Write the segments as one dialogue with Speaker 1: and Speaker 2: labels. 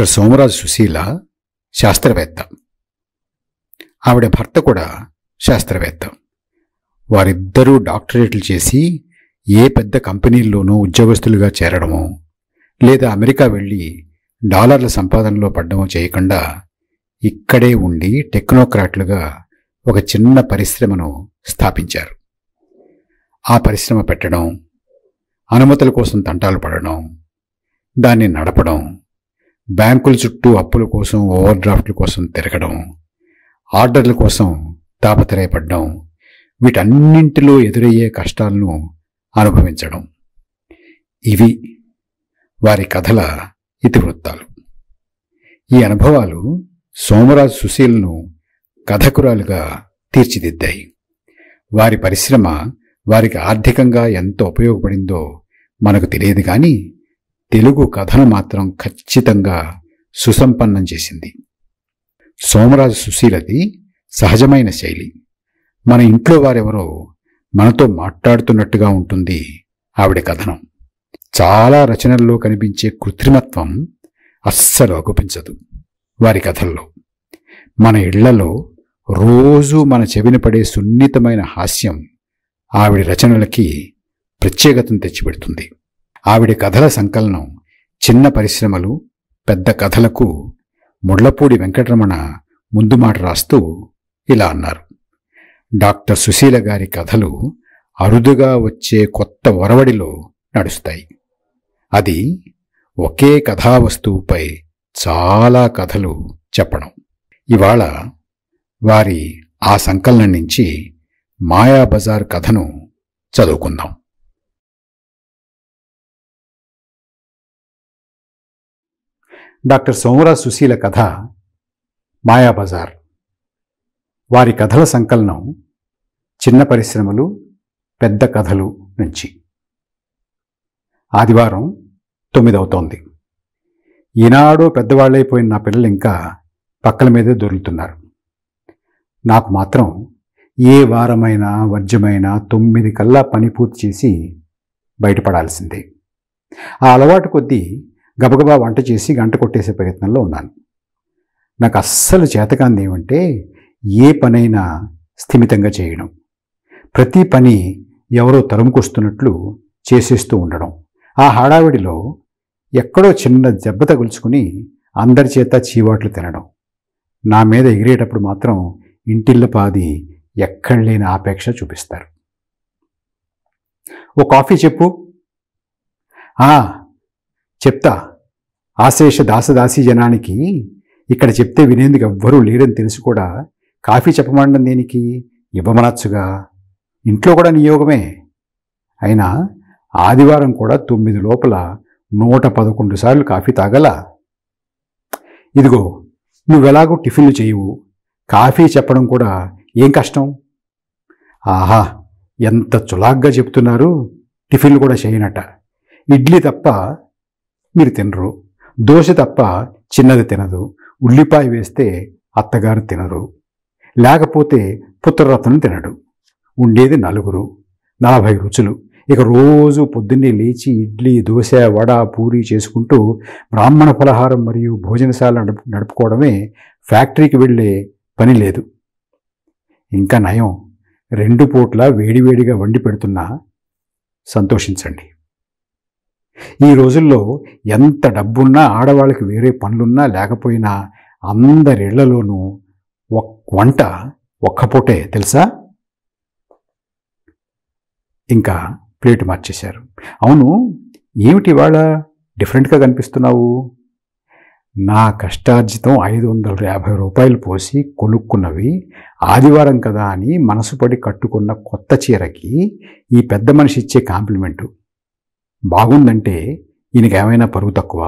Speaker 1: doctor Somaraju Susheela శాస్త్రవేత్త ఆవిడ భర్త కూడా శాస్త్రవేత్త వారిద్దరూ డాక్టరేట్లు చేసి ఏ పెద్ద కంపెనీల్లోనూ ఉద్యోగస్తులుగా చేరడమో లేదా అమెరికా వెళ్ళి డాలర్ల సంపాదనలో పడ్డమో చేయకుండా ఇక్కడే ఉండి టెక్నోక్రాట్లుగా ఒక చిన్న పరిశ్రమను స్థాపించారు ఆ పరిశ్రమ పెట్టడం అనుమతుల కోసం తంటాలు పడడం దాన్ని నడపడం బ్యాంకుల చుట్టూ అప్పుల కోసం ఓవర్ డ్రాఫ్ట్ల కోసం తిరగడం ఆర్డర్ల కోసం తాపత్రయపడడం వీటన్నింటిలో ఎదురయ్యే కష్టాలను అనుభవించడం ఇవి వారి కథల ఇతివృత్తాలు ఈ అనుభవాలు సోమరాజు సుశీలను కథకురాలుగా తీర్చిదిద్దాయి వారి పరిశ్రమ వారికి ఆర్థికంగా ఎంత ఉపయోగపడిందో మనకు తెలియదు కానీ తెలుగు కథను మాత్రం ఖచ్చితంగా సుసంపన్నం చేసింది సోమరాజు సుశీలది సహజమైన శైలి మన ఇంట్లో వారెవరో మనతో మాట్లాడుతున్నట్టుగా ఉంటుంది ఆవిడ కథనం చాలా రచనల్లో కనిపించే కృత్రిమత్వం అస్సలు అగుపించదు వారి కథల్లో మన ఇళ్లలో రోజూ మన చెవిన పడే సున్నితమైన హాస్యం ఆవిడ రచనలకి ప్రత్యేకతను తెచ్చిపెడుతుంది ఆవిడ కథల సంకలనం చిన్న పరిశ్రమలు పెద్ద కథలకు ముళ్లపూడి వెంకటరమణ ముందు మాట రాస్తూ ఇలా అన్నారు డాక్టర్ సుశీల గారి కథలు అరుదుగా వచ్చే కొత్త ఒరవడిలో నడుస్తాయి అది ఒకే కథావస్తువుపై చాలా కథలు చెప్పడం ఇవాళ వారి ఆ సంకలనం నుంచి మాయాబజార్ కథను చదువుకుందాం డాక్టర్ సోమరా సుశీల కథ మాయాబజార్ వారి కథల సంకలనం చిన్న పరిశ్రమలు పెద్ద కథలు నుంచి ఆదివారం తొమ్మిదవుతోంది ఈనాడు పెద్దవాళ్ళైపోయిన నా పిల్లలు ఇంకా పక్కల మీదే దొరుకుతున్నారు నాకు మాత్రం ఏ వారమైనా వర్జమైన తొమ్మిది కల్లా పని పూర్తి చేసి బయటపడాల్సిందే ఆ అలవాటు కొద్దీ గబగబా వంట చేసి గంట కొట్టేసే ప్రయత్నంలో ఉన్నాను నాకు అస్సలు చేతకాంది ఏమంటే ఏ పనైనా స్థిమితంగా చేయడం ప్రతి పని ఎవరో తరుముకొస్తున్నట్లు చేసేస్తూ ఉండడం ఆ హడావిడిలో ఎక్కడో చిన్న దెబ్బ తగులుచుకుని అందరి చేత చీవాట్లు తినడం నా మీద ఎగిరేటప్పుడు మాత్రం పాది ఎక్కడ లేని ఆపేక్ష చూపిస్తారు ఓ కాఫీ చెప్పు చెప్తా ఆశేష దాసదాసీ జనానికి ఇక్కడ చెప్తే వినేందుకు ఎవ్వరూ లేరని తెలిసి కూడా కాఫీ చెప్పమండం దేనికి ఇవ్వమనచ్చుగా ఇంట్లో కూడా నియోగమే అయినా ఆదివారం కూడా తొమ్మిది లోపల నూట పదకొండు సార్లు కాఫీ తాగల ఇదిగో నువ్వెలాగో టిఫిన్లు చేయవు కాఫీ చెప్పడం కూడా ఏం కష్టం ఆహా ఎంత చులాగ్గా చెప్తున్నారు టిఫిన్లు కూడా చేయనట ఇడ్లీ తప్ప మీరు తినరు దోశ తప్ప చిన్నది తినదు ఉల్లిపాయ వేస్తే అత్తగారు తినరు లేకపోతే పుత్రరత్నం తినడు ఉండేది నలుగురు నలభై రుచులు ఇక రోజు పొద్దున్నే లేచి ఇడ్లీ దోశ వడ పూరి చేసుకుంటూ బ్రాహ్మణ ఫలహారం మరియు భోజనశాల నడుపు నడుపుకోవడమే ఫ్యాక్టరీకి వెళ్ళే పని లేదు ఇంకా నయం రెండు పూట్ల వేడివేడిగా వండి పెడుతున్నా సంతోషించండి ఈ రోజుల్లో ఎంత డబ్బున్నా ఆడవాళ్ళకి వేరే పనులున్నా లేకపోయినా అందరిళ్లలోనూ వంట ఒక్కపూటే తెలుసా ఇంకా ప్లేట్ మార్చేశారు అవును ఏమిటి ఇవాళ డిఫరెంట్గా కనిపిస్తున్నావు నా కష్టార్జితం ఐదు వందల యాభై రూపాయలు పోసి కొనుక్కున్నవి ఆదివారం కదా అని మనసుపడి కట్టుకున్న కొత్త చీరకి ఈ పెద్ద మనిషి ఇచ్చే కాంప్లిమెంటు బాగుందంటే ఈయనకేమైనా పరుగు తక్కువ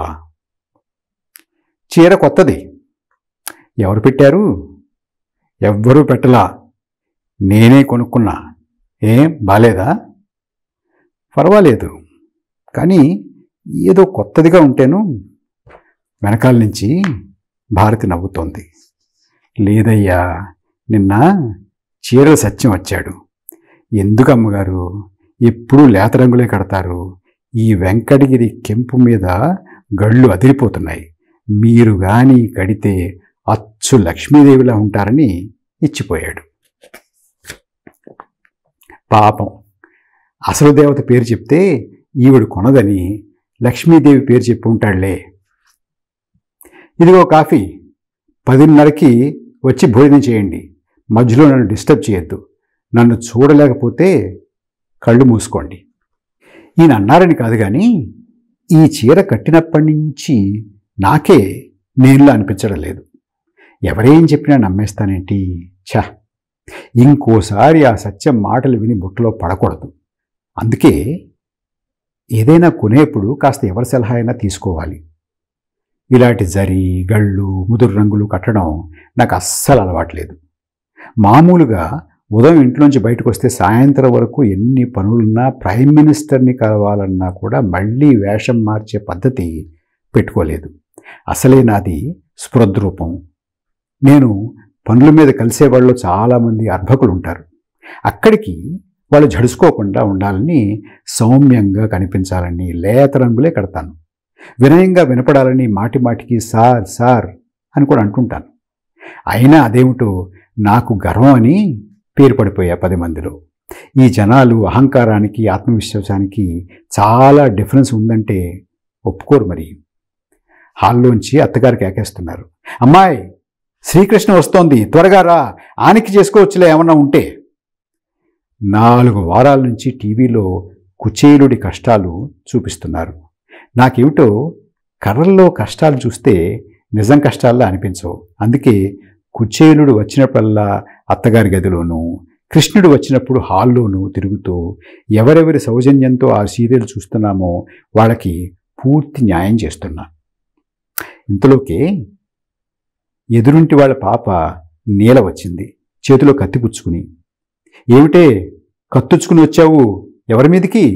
Speaker 1: చీర కొత్తది ఎవరు పెట్టారు ఎవ్వరూ పెట్టలా నేనే కొనుక్కున్నా ఏం బాలేదా పర్వాలేదు కానీ ఏదో కొత్తదిగా ఉంటేను వెనకాల నుంచి భారతి నవ్వుతోంది లేదయ్యా నిన్న చీరల సత్యం వచ్చాడు ఎందుకు అమ్మగారు ఎప్పుడూ లేత రంగులే కడతారు ఈ వెంకటగిరి కెంపు మీద గళ్ళు అదిరిపోతున్నాయి మీరు గాని కడితే అచ్చు లక్ష్మీదేవిలా ఉంటారని ఇచ్చిపోయాడు పాపం అసలు దేవత పేరు చెప్తే ఈవిడు కొనదని లక్ష్మీదేవి పేరు చెప్పి ఉంటాడులే ఇదిగో కాఫీ పదిన్నరకి వచ్చి భోజనం చేయండి మధ్యలో నన్ను డిస్టర్బ్ చేయొద్దు నన్ను చూడలేకపోతే కళ్ళు మూసుకోండి ఈయన అన్నారని కాదు కానీ ఈ చీర కట్టినప్పటి నుంచి నాకే నేనులో అనిపించడం లేదు ఎవరేం చెప్పినా నమ్మేస్తానేంటి ఛా ఇంకోసారి ఆ సత్యం మాటలు విని బుట్టలో పడకూడదు అందుకే ఏదైనా కొనేప్పుడు కాస్త ఎవరి సలహా అయినా తీసుకోవాలి ఇలాంటి జరి గళ్ళు ముదురు రంగులు కట్టడం నాకు అస్సలు అలవాట్లేదు మామూలుగా ఉదయం ఇంట్లోంచి బయటకు వస్తే సాయంత్రం వరకు ఎన్ని పనులున్నా ప్రైమ్ మినిస్టర్ని కలవాలన్నా కూడా మళ్ళీ వేషం మార్చే పద్ధతి పెట్టుకోలేదు అసలే నాది స్పృద్రూపం నేను పనుల మీద కలిసే వాళ్ళు చాలామంది అర్భకులు ఉంటారు అక్కడికి వాళ్ళు జడుసుకోకుండా ఉండాలని సౌమ్యంగా కనిపించాలని లేత రంగులే కడతాను వినయంగా వినపడాలని మాటి మాటికి సార్ సార్ అని కూడా అంటుంటాను అయినా అదేమిటో నాకు గర్వం అని పేరుపడిపోయా పది మందిలో ఈ జనాలు అహంకారానికి ఆత్మవిశ్వాసానికి చాలా డిఫరెన్స్ ఉందంటే ఒప్పుకోరు మరి హాల్లోంచి అత్తగారికి ఏకేస్తున్నారు అమ్మాయి శ్రీకృష్ణ వస్తోంది త్వరగా రా ఆనికి చేసుకోవచ్చులే ఏమన్నా ఉంటే నాలుగు వారాల నుంచి టీవీలో కుచేలుడి కష్టాలు చూపిస్తున్నారు నాకేమిటో కర్రల్లో కష్టాలు చూస్తే నిజం కష్టాల్లో అనిపించవు అందుకే కుచేలుడు వచ్చినప్పుడల్లా అత్తగారి గదిలోనూ కృష్ణుడు వచ్చినప్పుడు హాల్లోనూ తిరుగుతూ ఎవరెవరి సౌజన్యంతో ఆ సీరియల్ చూస్తున్నామో వాళ్ళకి పూర్తి న్యాయం చేస్తున్నా ఇంతలోకే ఎదురుంటి వాళ్ళ పాప నీల వచ్చింది చేతిలో కత్తి పుచ్చుకుని ఏమిటే కత్తుచ్చుకుని వచ్చావు ఎవరి మీదికి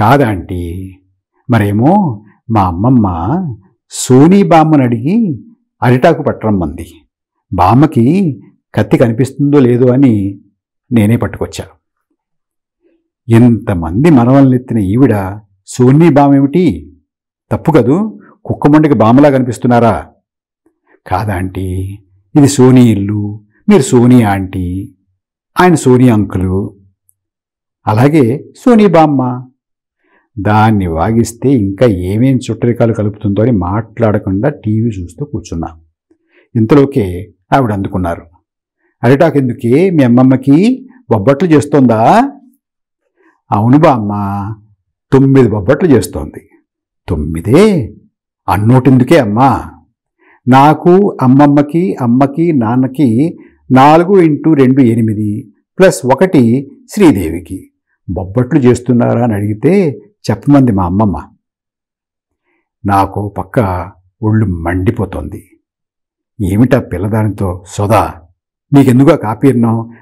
Speaker 1: కాదా మరేమో మా అమ్మమ్మ సోనీ బామ్మని అడిగి అరిటాకు పట్టరమ్మంది బామ్మకి కత్తి కనిపిస్తుందో లేదో అని నేనే పట్టుకొచ్చాను ఎంతమంది మనవలనెత్తిన ఈవిడ సోన్నీ బామేమిటి తప్పు కదూ కుక్కమొండకి బామలా కనిపిస్తున్నారా కాదా ఇది సోనీ ఇల్లు మీరు సోనీ ఆంటీ ఆయన సోనీ అంకులు అలాగే సోనీ బామ్మ దాన్ని వాగిస్తే ఇంకా ఏమేమి చుట్టరికాలు కలుపుతుందో అని మాట్లాడకుండా టీవీ చూస్తూ కూర్చున్నా ఇంతలోకే ఆవిడ అందుకున్నారు అరిటాకెందుకే మీ అమ్మమ్మకి బొబ్బట్లు చేస్తోందా అవును బా అమ్మ తొమ్మిది బొబ్బట్లు చేస్తోంది తొమ్మిదే అన్నోటెందుకే అమ్మా నాకు అమ్మమ్మకి అమ్మకి నాన్నకి నాలుగు ఇంటూ రెండు ఎనిమిది ప్లస్ ఒకటి శ్రీదేవికి బొబ్బట్లు చేస్తున్నారా అని అడిగితే చెప్పమంది మా అమ్మమ్మ నాకు పక్క ఒళ్ళు మండిపోతోంది ఏమిటా పిల్లదానితో సోదా నీకెందుకు ఆ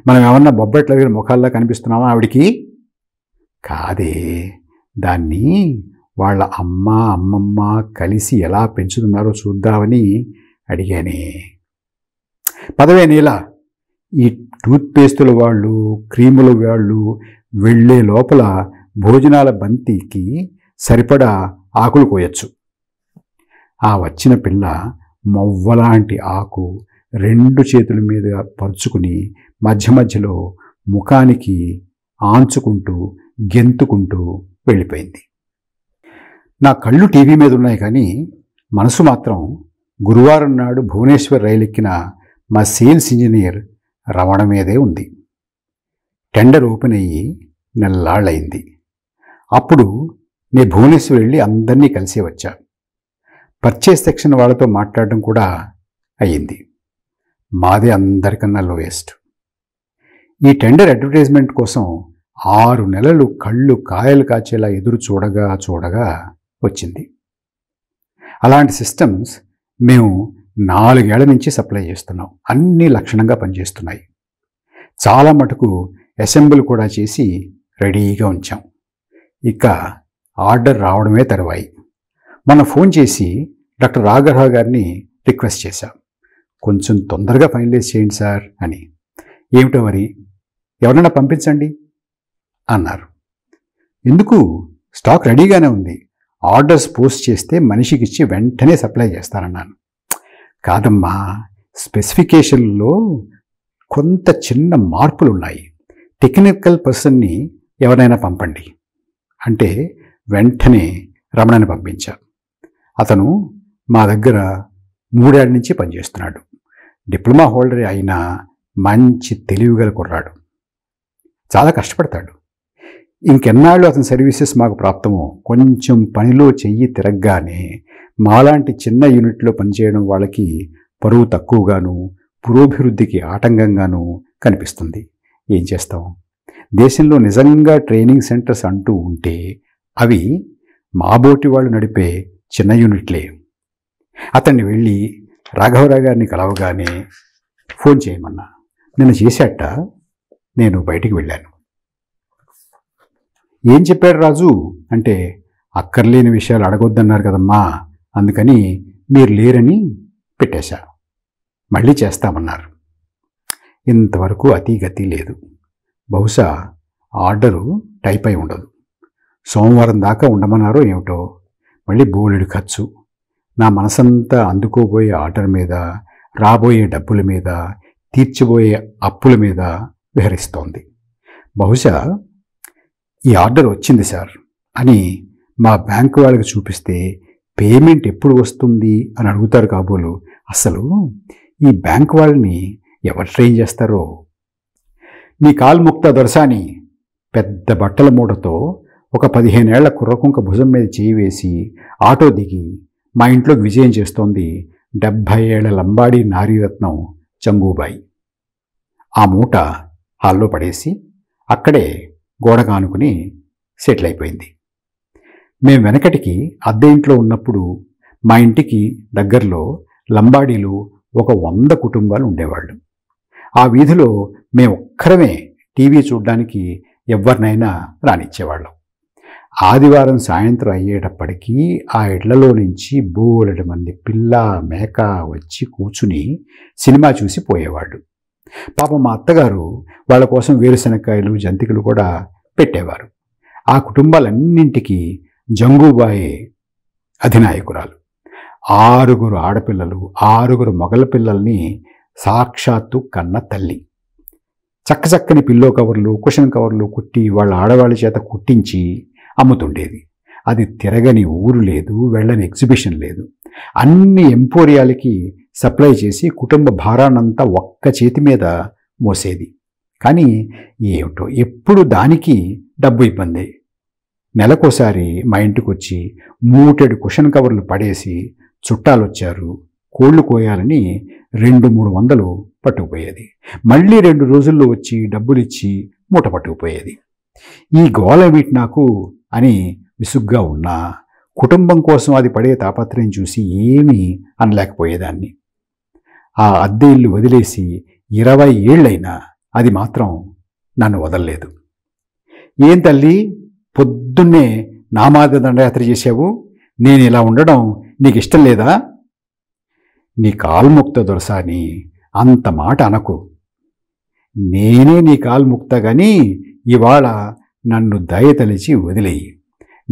Speaker 1: మనం ఏమన్నా బొబ్బట్ల దగ్గర ముఖాల్లో కనిపిస్తున్నామా ఆవిడికి కాదే దాన్ని వాళ్ళ అమ్మ అమ్మమ్మ కలిసి ఎలా పెంచుతున్నారో చూద్దామని అడిగానే పదవే నీల ఈ టూత్పేస్టుల వాళ్ళు క్రీముల వాళ్ళు వెళ్ళే లోపల భోజనాల బంతికి సరిపడా ఆకులు కోయచ్చు ఆ వచ్చిన పిల్ల మవ్వలాంటి ఆకు రెండు చేతుల మీద పరుచుకుని మధ్య మధ్యలో ముఖానికి ఆంచుకుంటూ గెంతుకుంటూ వెళ్ళిపోయింది నా కళ్ళు టీవీ మీద ఉన్నాయి కానీ మనసు మాత్రం గురువారం నాడు భువనేశ్వర్ రైలు ఎక్కిన మా సేల్స్ ఇంజనీర్ రవణ మీదే ఉంది టెండర్ ఓపెన్ అయ్యి నెల్లాళ్ళయింది అప్పుడు నేను భువనేశ్వర్ వెళ్ళి అందరినీ కలిసి వచ్చా పర్చేస్ సెక్షన్ వాళ్ళతో మాట్లాడడం కూడా అయ్యింది మాదే అందరికన్నా లోయెస్ట్ ఈ టెండర్ అడ్వర్టైజ్మెంట్ కోసం ఆరు నెలలు కళ్ళు కాయలు కాచేలా ఎదురు చూడగా చూడగా వచ్చింది అలాంటి సిస్టమ్స్ మేము నాలుగేళ్ల నుంచి సప్లై చేస్తున్నాం అన్నీ లక్షణంగా పనిచేస్తున్నాయి చాలా మటుకు అసెంబ్లీ కూడా చేసి రెడీగా ఉంచాం ఇక ఆర్డర్ రావడమే తరువాయి మన ఫోన్ చేసి డాక్టర్ రాఘరావు గారిని రిక్వెస్ట్ చేశాం కొంచెం తొందరగా ఫైనలైజ్ చేయండి సార్ అని ఏమిటో మరి ఎవరైనా పంపించండి అన్నారు ఎందుకు స్టాక్ రెడీగానే ఉంది ఆర్డర్స్ పోస్ట్ చేస్తే మనిషికి ఇచ్చి వెంటనే సప్లై చేస్తానన్నాను కాదమ్మా స్పెసిఫికేషన్లో కొంత చిన్న మార్పులు ఉన్నాయి టెక్నికల్ పర్సన్ని ఎవరైనా పంపండి అంటే వెంటనే రమణని పంపించారు అతను మా దగ్గర మూడేళ్ళ నుంచి పనిచేస్తున్నాడు డిప్లొమా హోల్డర్ అయిన మంచి తెలివిగల కుర్రాడు చాలా కష్టపడతాడు ఇంకెన్నాళ్ళు అతని సర్వీసెస్ మాకు ప్రాప్తమో కొంచెం పనిలో చెయ్యి తిరగగానే మాలాంటి చిన్న యూనిట్లో పనిచేయడం వాళ్ళకి పరువు తక్కువగాను పురోభివృద్ధికి ఆటంకంగాను కనిపిస్తుంది ఏం చేస్తాం దేశంలో నిజంగా ట్రైనింగ్ సెంటర్స్ అంటూ ఉంటే అవి మాబోటి వాళ్ళు నడిపే చిన్న యూనిట్లే అతన్ని వెళ్ళి రాఘవరావు గారిని కలవగానే ఫోన్ చేయమన్నా నేను చేసేట నేను బయటికి వెళ్ళాను ఏం చెప్పాడు రాజు అంటే అక్కర్లేని విషయాలు అడగొద్దన్నారు కదమ్మా అందుకని మీరు లేరని పెట్టేశా మళ్ళీ చేస్తామన్నారు ఇంతవరకు గతి లేదు బహుశా ఆర్డరు టైప్ అయి ఉండదు సోమవారం దాకా ఉండమన్నారో ఏమిటో మళ్ళీ బోలెడు ఖర్చు నా మనసంతా అందుకోబోయే ఆర్డర్ మీద రాబోయే డబ్బుల మీద తీర్చిబోయే అప్పుల మీద విహరిస్తోంది బహుశా ఈ ఆర్డర్ వచ్చింది సార్ అని మా బ్యాంకు వాళ్ళకి చూపిస్తే పేమెంట్ ఎప్పుడు వస్తుంది అని అడుగుతారు కాబోలు అసలు ఈ బ్యాంక్ వాళ్ళని ఎవరు ట్రైన్ చేస్తారో నీ కాల్ముక్త దొరసాని పెద్ద బట్టల మూటతో ఒక పదిహేనేళ్ల కుర్రకుంక భుజం మీద చేయి వేసి ఆటో దిగి మా ఇంట్లోకి విజయం చేస్తోంది డెబ్భై ఏళ్ల లంబాడి నారీరత్నం చంగూబాయి ఆ మూట హాల్లో పడేసి అక్కడే గోడ కానుకుని సెటిల్ అయిపోయింది మేము వెనకటికి అద్దె ఇంట్లో ఉన్నప్పుడు మా ఇంటికి దగ్గరలో లంబాడీలు ఒక వంద కుటుంబాలు ఉండేవాళ్ళు ఆ వీధిలో మేమొక్కరమే టీవీ చూడ్డానికి ఎవరినైనా రానిచ్చేవాళ్ళం ఆదివారం సాయంత్రం అయ్యేటప్పటికీ ఆ ఇళ్లలో నుంచి బోలెడు మంది పిల్ల మేక వచ్చి కూర్చుని సినిమా చూసి పోయేవాళ్ళు పాపం మా అత్తగారు వాళ్ళ కోసం వేరుశనక్కాయలు జంతికలు కూడా పెట్టేవారు ఆ కుటుంబాలన్నింటికి జంగూబాయే అధినాయకురాలు ఆరుగురు ఆడపిల్లలు ఆరుగురు మగల పిల్లల్ని సాక్షాత్తు కన్న తల్లి చక్కచక్కని పిల్లో కవర్లు కుషన్ కవర్లు కుట్టి వాళ్ళ ఆడవాళ్ళ చేత కుట్టించి అమ్ముతుండేది అది తిరగని ఊరు లేదు వెళ్ళని ఎగ్జిబిషన్ లేదు అన్ని ఎంపోరియాలకి సప్లై చేసి కుటుంబ భారాన్నంతా ఒక్క చేతి మీద మోసేది కానీ ఏమిటో ఎప్పుడు దానికి డబ్బు ఇబ్బంది నెలకోసారి మా ఇంటికి వచ్చి మూటెడు కుషన్ కవర్లు పడేసి చుట్టాలు వచ్చారు కోళ్ళు కోయాలని రెండు మూడు వందలు పట్టుకుపోయేది మళ్ళీ రెండు రోజుల్లో వచ్చి డబ్బులిచ్చి మూట పట్టుకుపోయేది ఈ గోలమీటి నాకు అని విసుగ్గా ఉన్నా కుటుంబం కోసం అది పడే తాపత్రయం చూసి ఏమీ అనలేకపోయేదాన్ని ఆ అద్దె ఇల్లు వదిలేసి ఇరవై ఏళ్ళైనా అది మాత్రం నన్ను వదలలేదు ఏం తల్లి పొద్దున్నే నామాద దండయాత్ర చేశావు నేను ఇలా ఉండడం నీకు ఇష్టం లేదా నీ కాల్ముక్త దొరసాని అంత మాట అనకు నేనే నీ కాల్ముక్త గాని ఇవాళ నన్ను దయతలిచి వదిలేయి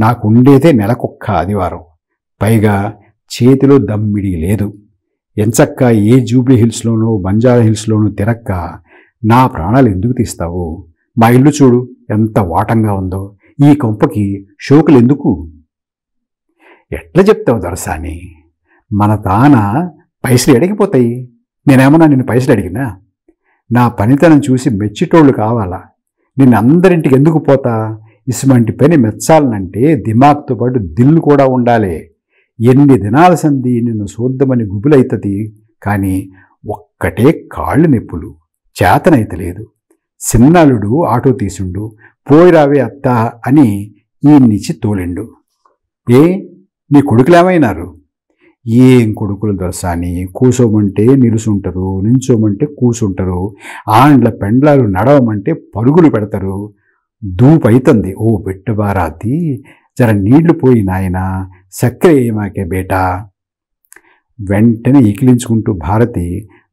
Speaker 1: నాకుండేదే నెలకొక్క ఆదివారం పైగా చేతిలో దమ్మిడి లేదు ఎంచక్క ఏ జూబ్లీ హిల్స్లోనో బంజారా హిల్స్లోనో తిరక్క నా ప్రాణాలు ఎందుకు తీస్తావు మా ఇల్లు చూడు ఎంత వాటంగా ఉందో ఈ కొంపకి షోకులు ఎందుకు ఎట్లా చెప్తావు దొరసాని మన తాన పైసలు అడిగిపోతాయి నేనేమన్నా నిన్ను పైసలు అడిగినా నా పనితనం చూసి మెచ్చేటోళ్ళు కావాలా నేను అందరింటికి ఎందుకు పోతా ఇసుమంటి పని మెచ్చాలనంటే దిమాక్తో పాటు దిల్లు కూడా ఉండాలి ఎన్ని దినాల సంధి నిన్ను చూద్దామని గుబులైతుంది కానీ ఒక్కటే కాళ్ళు నిప్పులు చేతనైతలేదు సిన్నాలుడు ఆటో తీసుండు పోయిరావే అత్తా అని ఈయన్నిచ్చి తోలిండు ఏ నీ కొడుకులేమైనారు ఏం కొడుకులు దొరసాని కూసోమంటే నిలుసుంటారు నించోమంటే కూసుంటారు ఆండ్ల పెండ్లాలు నడవమంటే పరుగులు పెడతారు అవుతుంది ఓ బిట్టబారాతి జర నీళ్లు పోయి నాయన సక్కర ఏమాకే బేటా వెంటనే ఇకిలించుకుంటూ భారతి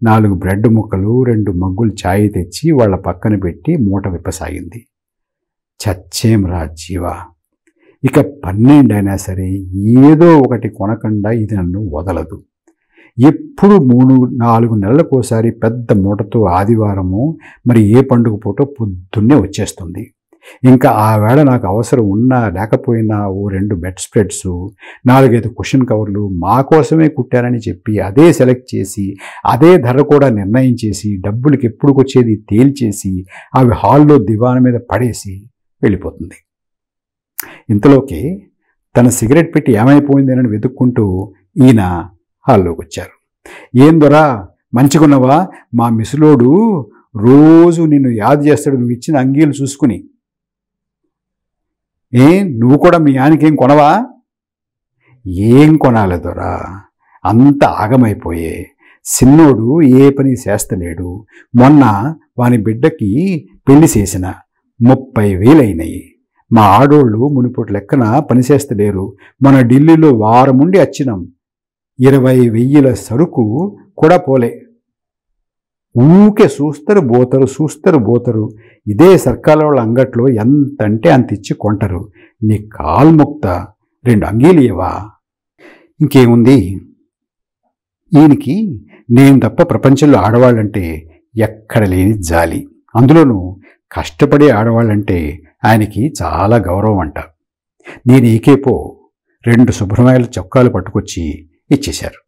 Speaker 1: నాలుగు బ్రెడ్ ముక్కలు రెండు మగ్గులు ఛాయ్ తెచ్చి వాళ్ళ పక్కన పెట్టి మూట విప్పసాగింది చచ్చేం రా జీవా ఇక పన్నెండైనా సరే ఏదో ఒకటి కొనకుండా ఇది నన్ను వదలదు ఎప్పుడు మూడు నాలుగు నెలలకోసారి పెద్ద మూటతో ఆదివారము మరి ఏ పండుగ పూట పొద్దున్నే వచ్చేస్తుంది ఇంకా ఆ వేళ నాకు అవసరం ఉన్నా లేకపోయినా ఓ రెండు బెడ్ స్ప్రెడ్స్ నాలుగైదు కుషన్ కవర్లు మా కోసమే కుట్టారని చెప్పి అదే సెలెక్ట్ చేసి అదే ధర కూడా నిర్ణయం చేసి డబ్బులకి ఎప్పుడుకొచ్చేది తేల్చేసి అవి హాల్లో దివాన మీద పడేసి వెళ్ళిపోతుంది ఇంతలోకి తన సిగరెట్ పెట్టి ఏమైపోయిందేనని వెతుక్కుంటూ ఈయన హాల్లోకి వచ్చారు ఏం దొరా మంచిగున్నవా మా మిసులోడు రోజు నిన్ను యాద చేస్తాడు నువ్వు ఇచ్చిన అంగీలు చూసుకుని ఏ నువ్వు కూడా మీ ఆయనకేం కొనవా ఏం కొనాలి దొరా అంత ఆగమైపోయే సిన్నోడు ఏ పని చేస్తలేడు మొన్న వాని బిడ్డకి పెళ్లి చేసిన ముప్పై వేలైనయి మా ఆడోళ్ళు మునిపటి లెక్కన పనిచేస్తలేరు మన ఢిల్లీలో వారం ఉండి వచ్చినాం ఇరవై వెయ్యిల సరుకు కూడా పోలే ఊకే చూస్తారు పోతారు చూస్తారు పోతారు ఇదే సర్కాల వాళ్ళ అంగట్లో ఎంత అంటే అంత ఇచ్చి కొంటారు నీ కాల్ముక్త రెండు అంగీలు ఇంకేముంది ఈయనకి నేను తప్ప ప్రపంచంలో ఆడవాళ్ళంటే ఎక్కడ లేని జాలి అందులోనూ కష్టపడే ఆడవాళ్ళంటే ఆయనకి చాలా గౌరవం అంట నేను ఈకేపో రెండు శుభ్రమైన చొక్కాలు పట్టుకొచ్చి ఇచ్చేశారు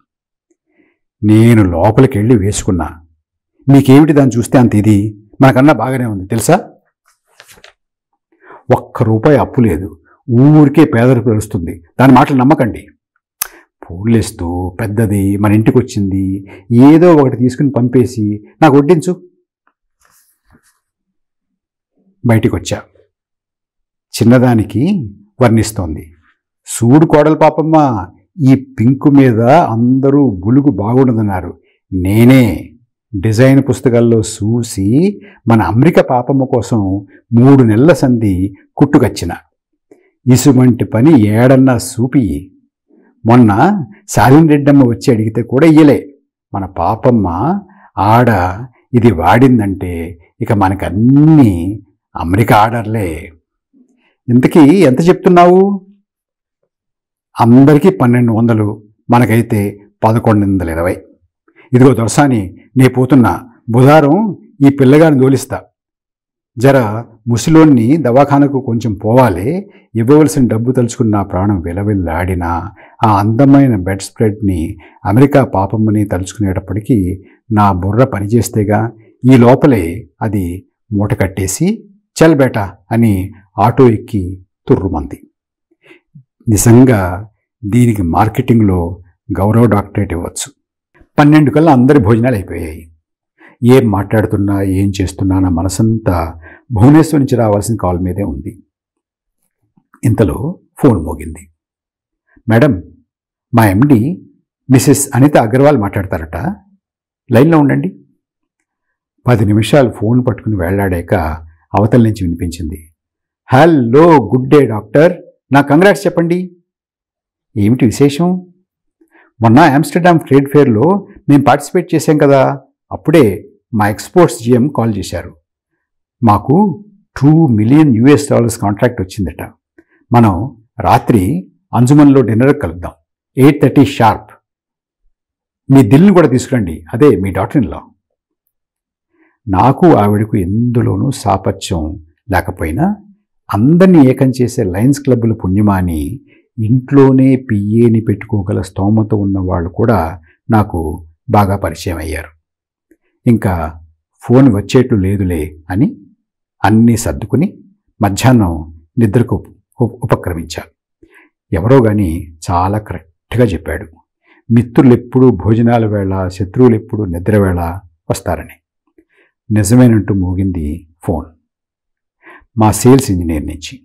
Speaker 1: నేను లోపలికి వెళ్ళి వేసుకున్నా మీకేమిటి దాన్ని చూస్తే అంత ఇది మనకన్నా బాగానే ఉంది తెలుసా ఒక్క రూపాయి అప్పు లేదు ఊరికే పేదలు పిలుస్తుంది దాని మాటలు నమ్మకండి పూర్లేస్తూ పెద్దది మన ఇంటికి వచ్చింది ఏదో ఒకటి తీసుకుని పంపేసి నాకు వడ్డించు బయటికి వచ్చా చిన్నదానికి వర్ణిస్తోంది సూడు కోడలు పాపమ్మ ఈ పింకు మీద అందరూ బులుగు బాగుండదన్నారు నేనే డిజైన్ పుస్తకాల్లో చూసి మన అమెరిక పాపమ్మ కోసం మూడు నెలల సంధి కుట్టుకచ్చిన ఇసుమంటి పని ఏడన్నా చూపి మొన్న రెడ్డమ్మ వచ్చి అడిగితే కూడా ఇయ్యలే మన పాపమ్మ ఆడ ఇది వాడిందంటే ఇక మనకన్నీ అమెరికా ఆర్డర్లే ఇంతకీ ఎంత చెప్తున్నావు అందరికీ పన్నెండు వందలు మనకైతే పదకొండు వందల ఇరవై ఇదిగో దొరసాని నే పోతున్న బుధారం ఈ పిల్లగాని దోలిస్తా జర ముసిలోని దవాఖానకు కొంచెం పోవాలి ఇవ్వవలసిన డబ్బు తలుచుకున్న ప్రాణం విలవిల్లాడిన ఆ అందమైన బెడ్ స్ప్రెడ్ని అమెరికా పాపమ్మని తలుచుకునేటప్పటికీ నా బుర్ర పనిచేస్తేగా ఈ లోపలే అది మూట కట్టేసి చల్ బేటా అని ఆటో ఎక్కి తుర్రుమంది నిజంగా దీనికి మార్కెటింగ్లో గౌరవ డాక్టరేట్ ఇవ్వచ్చు పన్నెండు కల్లా అందరి భోజనాలు అయిపోయాయి ఏం మాట్లాడుతున్నా ఏం చేస్తున్నా నా మనసంతా భువనేశ్వర్ నుంచి రావాల్సిన కాల్ మీదే ఉంది ఇంతలో ఫోన్ మోగింది మేడం మా ఎండి మిసెస్ అనిత అగర్వాల్ మాట్లాడతారట లైన్లో ఉండండి పది నిమిషాలు ఫోన్ పట్టుకుని వేళ్లాడాక అవతల నుంచి వినిపించింది హలో గుడ్ డే డాక్టర్ నా కంగ్రాట్స్ చెప్పండి ఏమిటి విశేషం మొన్న ఆమ్స్టర్డామ్ ట్రేడ్ ఫేర్లో మేము పార్టిసిపేట్ చేశాం కదా అప్పుడే మా ఎక్స్పోర్ట్స్ జిఎం కాల్ చేశారు మాకు two million US dollars contract వచ్చిందట మనం రాత్రి అంజుమన్లో డిన్నర్ కలుద్దాం ఎయిట్ థర్టీ షార్ప్ మీ దిల్ని కూడా తీసుకురండి అదే మీ డాక్టర్లో నాకు ఆవిడకు ఎందులోనూ సాపత్యం లేకపోయినా అందరినీ ఏకం చేసే లయన్స్ క్లబ్బుల పుణ్యమాని ఇంట్లోనే పిఏని పెట్టుకోగల స్తోమత ఉన్న వాళ్ళు కూడా నాకు బాగా పరిచయం అయ్యారు ఇంకా ఫోన్ వచ్చేట్లు లేదులే అని అన్నీ సర్దుకుని మధ్యాహ్నం నిద్రకు ఉపక్రమించాను ఎవరో కానీ చాలా కరెక్ట్గా చెప్పాడు మిత్రులు ఎప్పుడు భోజనాల వేళ శత్రువులు ఎప్పుడు నిద్ర వేళ వస్తారని నిజమేనంటూ మోగింది ఫోన్ మా సేల్స్ ఇంజనీర్ నుంచి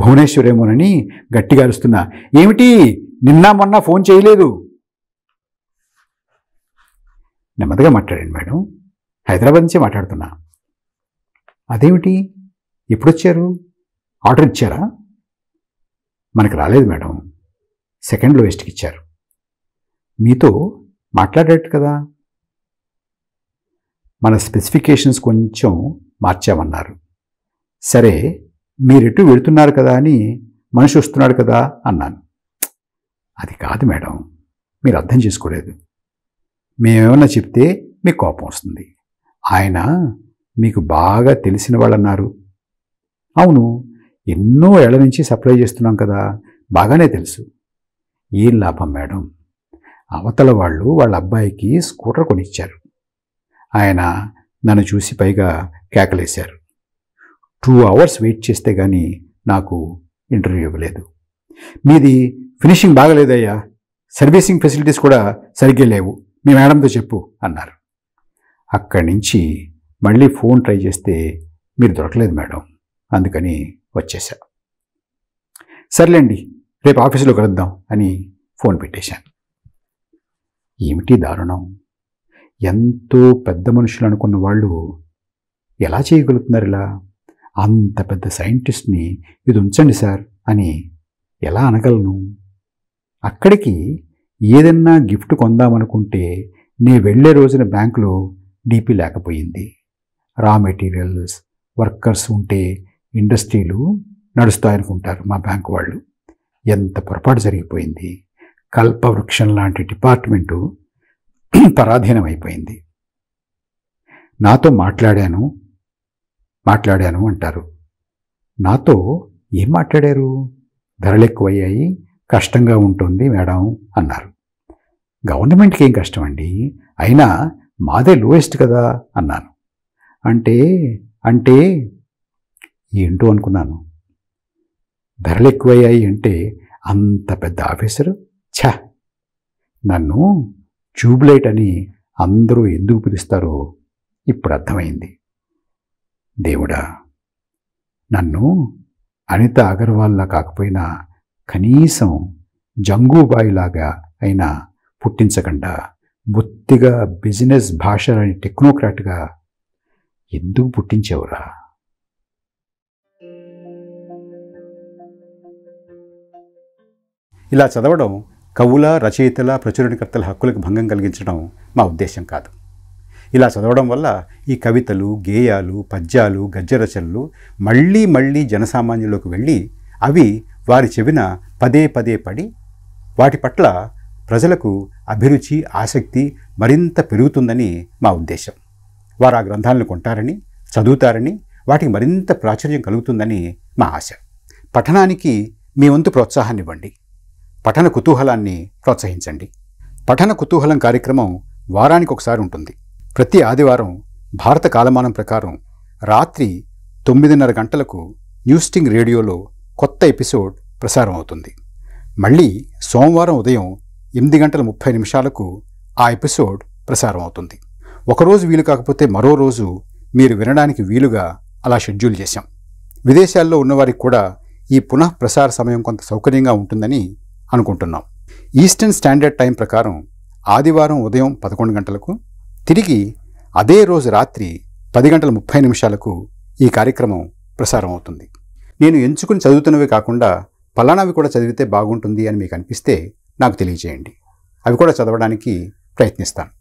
Speaker 1: భువనేశ్వరేమోనని గట్టిగా అరుస్తున్నా ఏమిటి నిన్న మొన్న ఫోన్ చేయలేదు నెమ్మదిగా మాట్లాడండి మేడం హైదరాబాద్ నుంచే మాట్లాడుతున్నా అదేమిటి ఎప్పుడొచ్చారు ఆర్డర్ ఇచ్చారా మనకు రాలేదు మేడం సెకండ్ లోయెస్ట్కి ఇచ్చారు మీతో మాట్లాడేట్టు కదా మన స్పెసిఫికేషన్స్ కొంచెం మార్చామన్నారు సరే మీరెటు వెళుతున్నారు కదా అని మనిషి వస్తున్నాడు కదా అన్నాను అది కాదు మేడం మీరు అర్థం చేసుకోలేదు మేమేమన్నా చెప్తే మీకు కోపం వస్తుంది ఆయన మీకు బాగా తెలిసిన వాళ్ళన్నారు అవును ఎన్నో ఏళ్ల నుంచి సప్లై చేస్తున్నాం కదా బాగానే తెలుసు ఏం లాభం మేడం అవతల వాళ్ళు వాళ్ళ అబ్బాయికి స్కూటర్ కొనిచ్చారు ఆయన నన్ను చూసి పైగా కేకలేశారు టూ అవర్స్ వెయిట్ చేస్తే కానీ నాకు ఇంటర్వ్యూ ఇవ్వలేదు మీది ఫినిషింగ్ బాగలేదయ్యా సర్వీసింగ్ ఫెసిలిటీస్ కూడా సరిగ్గా లేవు మీ మేడంతో చెప్పు అన్నారు అక్కడి నుంచి మళ్ళీ ఫోన్ ట్రై చేస్తే మీరు దొరకలేదు మేడం అందుకని వచ్చేసా సర్లేండి రేపు ఆఫీసులో కలుద్దాం అని ఫోన్ పెట్టేశాను ఏమిటి దారుణం ఎంతో పెద్ద మనుషులు అనుకున్న వాళ్ళు ఎలా చేయగలుగుతున్నారు ఇలా అంత పెద్ద సైంటిస్ట్ని ఇది ఉంచండి సార్ అని ఎలా అనగలను అక్కడికి ఏదన్నా గిఫ్ట్ కొందామనుకుంటే నే వెళ్ళే రోజున బ్యాంకులో డీపీ లేకపోయింది రా మెటీరియల్స్ వర్కర్స్ ఉంటే ఇండస్ట్రీలు నడుస్తాయనుకుంటారు మా బ్యాంకు వాళ్ళు ఎంత పొరపాటు జరిగిపోయింది కల్పవృక్షం లాంటి డిపార్ట్మెంటు పరాధీనమైపోయింది నాతో మాట్లాడాను మాట్లాడాను అంటారు నాతో ఏం మాట్లాడారు ధరలు ఎక్కువయ్యాయి కష్టంగా ఉంటుంది మేడం అన్నారు గవర్నమెంట్కి ఏం కష్టం అండి అయినా మాదే లోయెస్ట్ కదా అన్నాను అంటే అంటే ఏంటో అనుకున్నాను ధరలు ఎక్కువయ్యాయి అంటే అంత పెద్ద ఆఫీసరు ఛా నన్ను ట్యూబ్లైట్ అని అందరూ ఎందుకు పిలుస్తారో ఇప్పుడు అర్థమైంది దేవుడా నన్ను అనిత అగర్వాల్లా కాకపోయినా కనీసం జంగూబాయిలాగా అయినా పుట్టించకుండా బొత్తిగా బిజినెస్ భాష అని టెక్నోక్రాట్గా ఎందుకు పుట్టించేవరా ఇలా చదవడం కవుల రచయితల ప్రచురణకర్తల హక్కులకు భంగం కలిగించడం మా ఉద్దేశం కాదు ఇలా చదవడం వల్ల ఈ కవితలు గేయాలు పద్యాలు గద్యరచనలు మళ్ళీ మళ్ళీ జనసామాన్యంలోకి వెళ్ళి అవి వారి చెవిన పదే పదే పడి వాటి పట్ల ప్రజలకు అభిరుచి ఆసక్తి మరింత పెరుగుతుందని మా ఉద్దేశం వారు ఆ గ్రంథాలను కొంటారని చదువుతారని వాటికి మరింత ప్రాచుర్యం కలుగుతుందని మా ఆశ పఠనానికి మీ వంతు ప్రోత్సాహాన్ని ఇవ్వండి పఠన కుతూహలాన్ని ప్రోత్సహించండి పఠన కుతూహలం కార్యక్రమం వారానికి ఒకసారి ఉంటుంది ప్రతి ఆదివారం భారత కాలమానం ప్రకారం రాత్రి తొమ్మిదిన్నర గంటలకు న్యూస్టింగ్ రేడియోలో కొత్త ఎపిసోడ్ ప్రసారం అవుతుంది మళ్ళీ సోమవారం ఉదయం ఎనిమిది గంటల ముప్పై నిమిషాలకు ఆ ఎపిసోడ్ ప్రసారం అవుతుంది ఒకరోజు వీలు కాకపోతే మరో రోజు మీరు వినడానికి వీలుగా అలా షెడ్యూల్ చేశాం విదేశాల్లో ఉన్నవారికి కూడా ఈ పునః ప్రసార సమయం కొంత సౌకర్యంగా ఉంటుందని అనుకుంటున్నాం ఈస్టర్న్ స్టాండర్డ్ టైం ప్రకారం ఆదివారం ఉదయం పదకొండు గంటలకు తిరిగి అదే రోజు రాత్రి పది గంటల ముప్పై నిమిషాలకు ఈ కార్యక్రమం ప్రసారం అవుతుంది నేను ఎంచుకుని చదువుతున్నవి కాకుండా పలానావి కూడా చదివితే బాగుంటుంది అని మీకు అనిపిస్తే నాకు తెలియజేయండి అవి కూడా చదవడానికి ప్రయత్నిస్తాను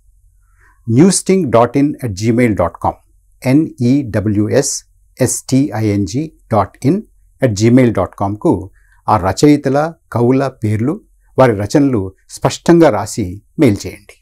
Speaker 1: newsting dot in at Gmail dot com N E W S S T I N G dot in at Gmail dot కామ్కు ఆ రచయితల కవుల పేర్లు వారి రచనలు స్పష్టంగా రాసి మెయిల్ చేయండి